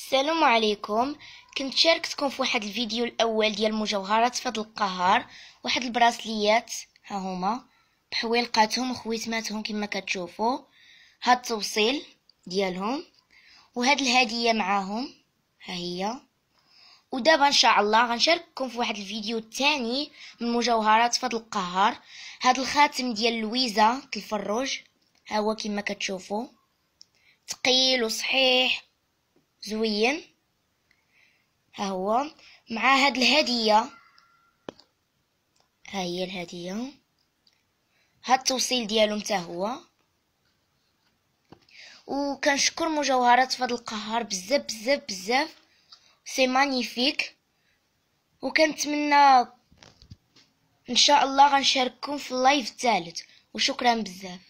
السلام عليكم كنت شاركتكم في واحد الفيديو الاول ديال مجوهرات فهاد القهار واحد البراسليات ها هما بحويلقاتهم وخويتماتهم كما كتشوفوا هاد التوصيل ديالهم وهاد الهديه معاهم ها هي ودابا ان شاء الله غنشارككم في واحد الفيديو الثاني من مجوهرات فهاد القهار هاد الخاتم ديال لويزا الفروج ها هو كما كتشوفوا ثقيل وصحيح زوين ها هو مع هاد الهدية ها هي الهدية هاد التوصيل ديالو حتى هو وكنشكر مجوهرات فهاد القهار بزاف بزاف بزاف سي مانيفيك وكنتمنى ان شاء الله غنشارككم في اللايف الثالث وشكرا بزاف